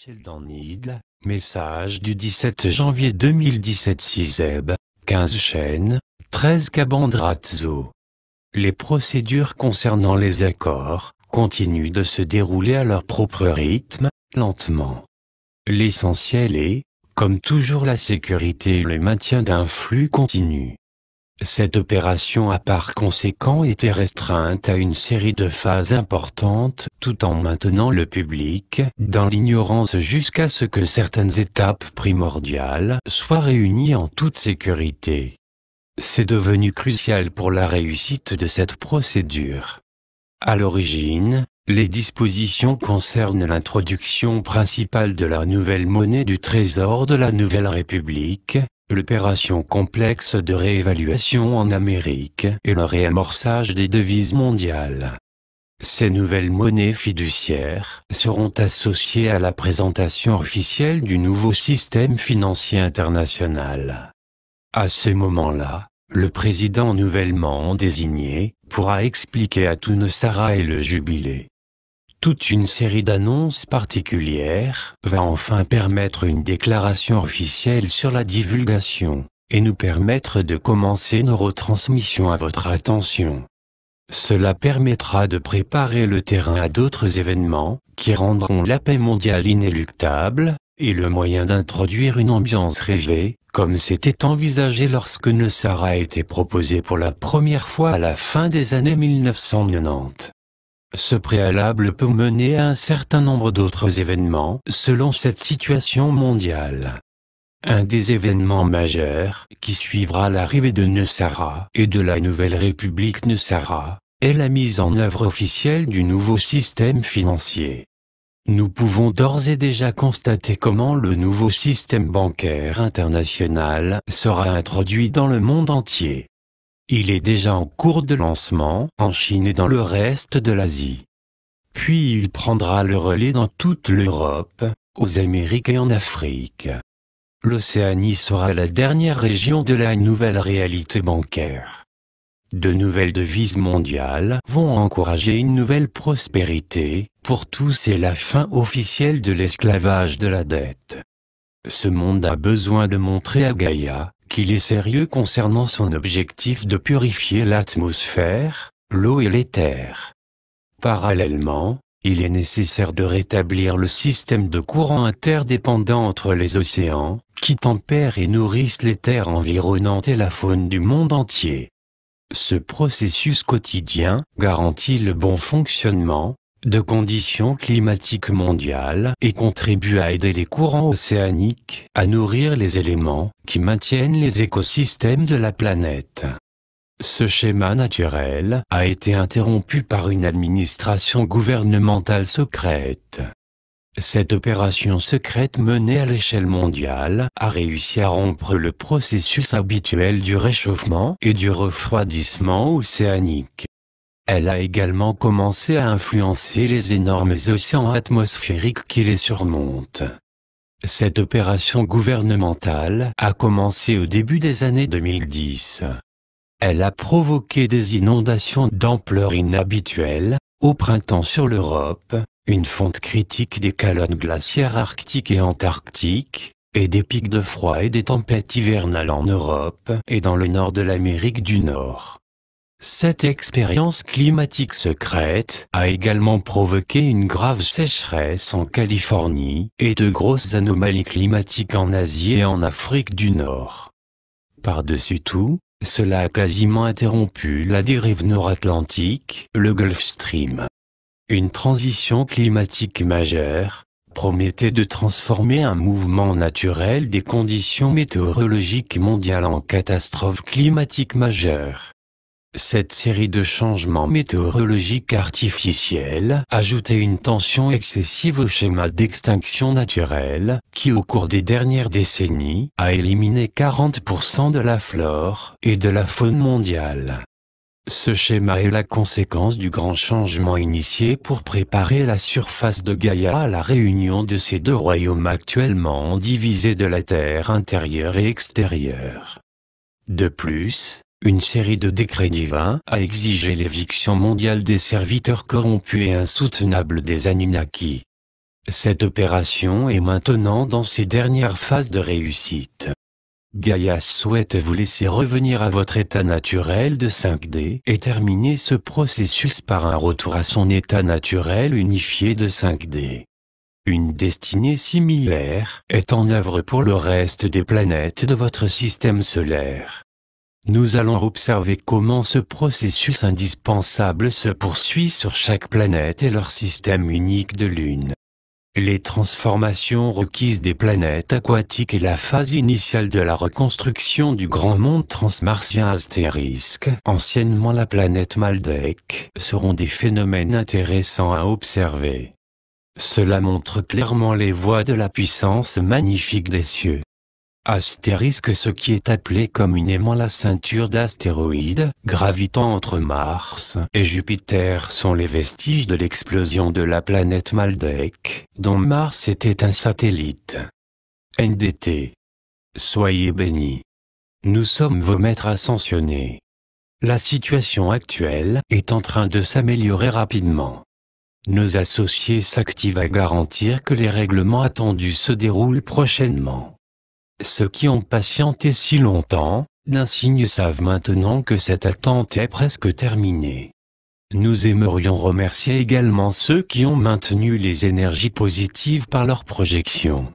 Sheldon message du 17 janvier 2017 6 15 chaînes, 13 cabandratzo. Les procédures concernant les accords continuent de se dérouler à leur propre rythme, lentement. L'essentiel est, comme toujours la sécurité et le maintien d'un flux continu. Cette opération a par conséquent été restreinte à une série de phases importantes, tout en maintenant le public dans l'ignorance jusqu'à ce que certaines étapes primordiales soient réunies en toute sécurité. C'est devenu crucial pour la réussite de cette procédure. À l'origine, les dispositions concernent l'introduction principale de la nouvelle monnaie du Trésor de la Nouvelle République, l'opération complexe de réévaluation en Amérique et le réamorçage des devises mondiales. Ces nouvelles monnaies fiduciaires seront associées à la présentation officielle du nouveau système financier international. À ce moment-là, le président nouvellement désigné pourra expliquer à tous Sarah et le jubilé toute une série d'annonces particulières, va enfin permettre une déclaration officielle sur la divulgation, et nous permettre de commencer nos retransmissions à votre attention. Cela permettra de préparer le terrain à d'autres événements, qui rendront la paix mondiale inéluctable, et le moyen d'introduire une ambiance rêvée, comme c'était envisagé lorsque Nessara a été proposé pour la première fois à la fin des années 1990. Ce préalable peut mener à un certain nombre d'autres événements selon cette situation mondiale. Un des événements majeurs qui suivra l'arrivée de Neussara et de la nouvelle République Neussara, est la mise en œuvre officielle du nouveau système financier. Nous pouvons d'ores et déjà constater comment le nouveau système bancaire international sera introduit dans le monde entier. Il est déjà en cours de lancement en Chine et dans le reste de l'Asie. Puis il prendra le relais dans toute l'Europe, aux Amériques et en Afrique. L'Océanie sera la dernière région de la nouvelle réalité bancaire. De nouvelles devises mondiales vont encourager une nouvelle prospérité, pour tous et la fin officielle de l'esclavage de la dette. Ce monde a besoin de montrer à Gaïa, qu'il est sérieux concernant son objectif de purifier l'atmosphère, l'eau et les terres. Parallèlement, il est nécessaire de rétablir le système de courant interdépendant entre les océans, qui tempèrent et nourrissent les terres environnantes et la faune du monde entier. Ce processus quotidien garantit le bon fonctionnement, de conditions climatiques mondiales et contribue à aider les courants océaniques à nourrir les éléments qui maintiennent les écosystèmes de la planète. Ce schéma naturel a été interrompu par une administration gouvernementale secrète. Cette opération secrète menée à l'échelle mondiale a réussi à rompre le processus habituel du réchauffement et du refroidissement océanique. Elle a également commencé à influencer les énormes océans atmosphériques qui les surmontent. Cette opération gouvernementale a commencé au début des années 2010. Elle a provoqué des inondations d'ampleur inhabituelle, au printemps sur l'Europe, une fonte critique des calottes glaciaires arctiques et antarctiques, et des pics de froid et des tempêtes hivernales en Europe et dans le nord de l'Amérique du Nord. Cette expérience climatique secrète a également provoqué une grave sécheresse en Californie et de grosses anomalies climatiques en Asie et en Afrique du Nord. Par-dessus tout, cela a quasiment interrompu la dérive nord-atlantique, le Gulf Stream. Une transition climatique majeure promettait de transformer un mouvement naturel des conditions météorologiques mondiales en catastrophe climatique majeure. Cette série de changements météorologiques artificiels ajoutait une tension excessive au schéma d'extinction naturelle, qui au cours des dernières décennies a éliminé 40% de la flore et de la faune mondiale. Ce schéma est la conséquence du grand changement initié pour préparer la surface de Gaïa à la réunion de ces deux royaumes actuellement divisés de la Terre intérieure et extérieure. De plus, une série de décrets divins a exigé l'éviction mondiale des serviteurs corrompus et insoutenables des Anunnaki. Cette opération est maintenant dans ses dernières phases de réussite. Gaïa souhaite vous laisser revenir à votre état naturel de 5D et terminer ce processus par un retour à son état naturel unifié de 5D. Une destinée similaire est en œuvre pour le reste des planètes de votre système solaire. Nous allons observer comment ce processus indispensable se poursuit sur chaque planète et leur système unique de lune. Les transformations requises des planètes aquatiques et la phase initiale de la reconstruction du grand monde transmartien astérisque, anciennement la planète Maldek, seront des phénomènes intéressants à observer. Cela montre clairement les voies de la puissance magnifique des cieux astérisque ce qui est appelé communément la ceinture d'astéroïdes, gravitant entre Mars et Jupiter sont les vestiges de l'explosion de la planète Maldek, dont Mars était un satellite. NDT. Soyez bénis. Nous sommes vos maîtres ascensionnés. La situation actuelle est en train de s'améliorer rapidement. Nos associés s'activent à garantir que les règlements attendus se déroulent prochainement. Ceux qui ont patienté si longtemps, d'un signe savent maintenant que cette attente est presque terminée. Nous aimerions remercier également ceux qui ont maintenu les énergies positives par leur projection.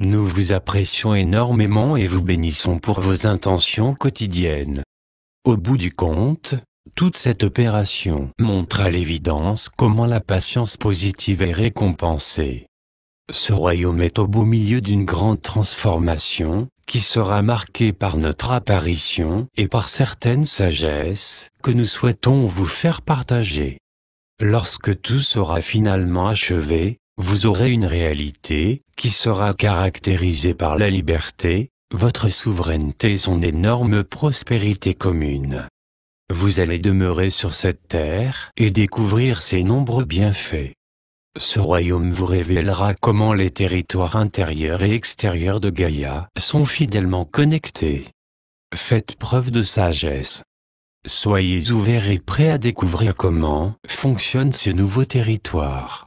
Nous vous apprécions énormément et vous bénissons pour vos intentions quotidiennes. Au bout du compte, toute cette opération montre à l'évidence comment la patience positive est récompensée. Ce royaume est au beau milieu d'une grande transformation, qui sera marquée par notre apparition et par certaines sagesses que nous souhaitons vous faire partager. Lorsque tout sera finalement achevé, vous aurez une réalité qui sera caractérisée par la liberté, votre souveraineté et son énorme prospérité commune. Vous allez demeurer sur cette terre et découvrir ses nombreux bienfaits. Ce royaume vous révélera comment les territoires intérieurs et extérieurs de Gaïa sont fidèlement connectés. Faites preuve de sagesse. Soyez ouverts et prêts à découvrir comment fonctionne ce nouveau territoire.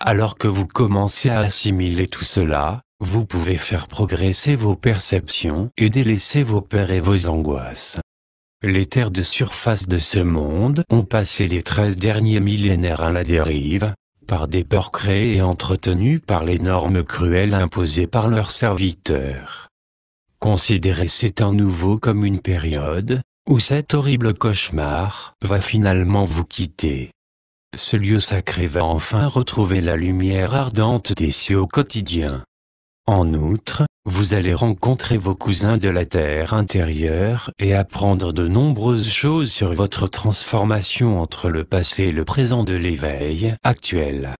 Alors que vous commencez à assimiler tout cela, vous pouvez faire progresser vos perceptions et délaisser vos peurs et vos angoisses. Les terres de surface de ce monde ont passé les 13 derniers millénaires à la dérive, par des peurs créées et entretenues par les normes cruelles imposées par leurs serviteurs. Considérez ces temps nouveaux comme une période, où cet horrible cauchemar va finalement vous quitter. Ce lieu sacré va enfin retrouver la lumière ardente des cieux au quotidien. En outre, vous allez rencontrer vos cousins de la Terre intérieure et apprendre de nombreuses choses sur votre transformation entre le passé et le présent de l'éveil actuel.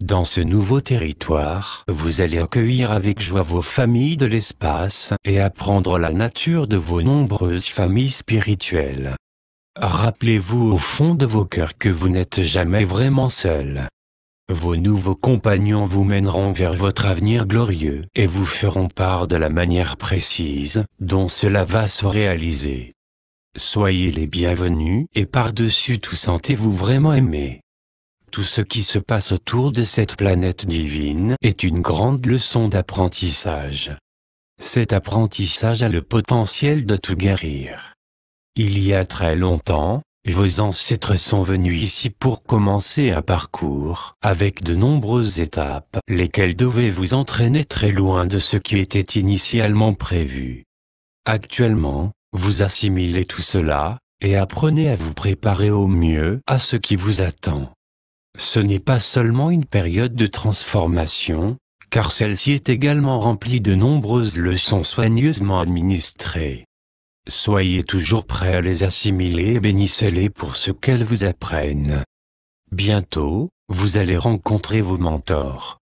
Dans ce nouveau territoire, vous allez accueillir avec joie vos familles de l'espace et apprendre la nature de vos nombreuses familles spirituelles. Rappelez-vous au fond de vos cœurs que vous n'êtes jamais vraiment seul. Vos nouveaux compagnons vous mèneront vers votre avenir glorieux et vous feront part de la manière précise dont cela va se réaliser. Soyez les bienvenus et par-dessus tout sentez-vous vraiment aimé. Tout ce qui se passe autour de cette planète divine est une grande leçon d'apprentissage. Cet apprentissage a le potentiel de tout guérir. Il y a très longtemps, vos ancêtres sont venus ici pour commencer un parcours avec de nombreuses étapes, lesquelles devaient vous entraîner très loin de ce qui était initialement prévu. Actuellement, vous assimilez tout cela, et apprenez à vous préparer au mieux à ce qui vous attend. Ce n'est pas seulement une période de transformation, car celle-ci est également remplie de nombreuses leçons soigneusement administrées. Soyez toujours prêts à les assimiler et bénissez-les pour ce qu'elles vous apprennent. Bientôt, vous allez rencontrer vos mentors.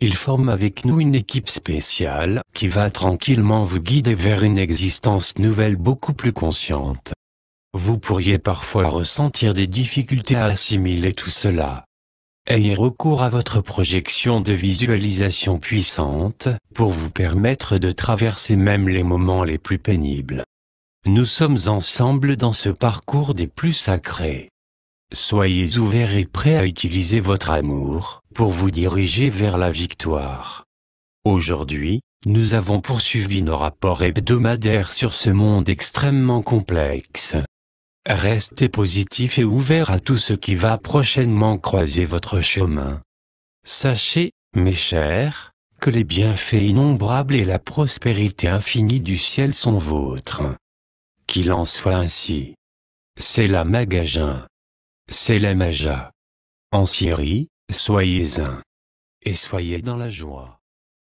Ils forment avec nous une équipe spéciale qui va tranquillement vous guider vers une existence nouvelle beaucoup plus consciente. Vous pourriez parfois ressentir des difficultés à assimiler tout cela. Ayez recours à votre projection de visualisation puissante pour vous permettre de traverser même les moments les plus pénibles. Nous sommes ensemble dans ce parcours des plus sacrés. Soyez ouverts et prêts à utiliser votre amour pour vous diriger vers la victoire. Aujourd'hui, nous avons poursuivi nos rapports hebdomadaires sur ce monde extrêmement complexe. Restez positif et ouvert à tout ce qui va prochainement croiser votre chemin. Sachez, mes chers, que les bienfaits innombrables et la prospérité infinie du ciel sont vôtres qu'il en soit ainsi. C'est la magasin. C'est la maga. En Syrie, soyez un. Et soyez dans la joie.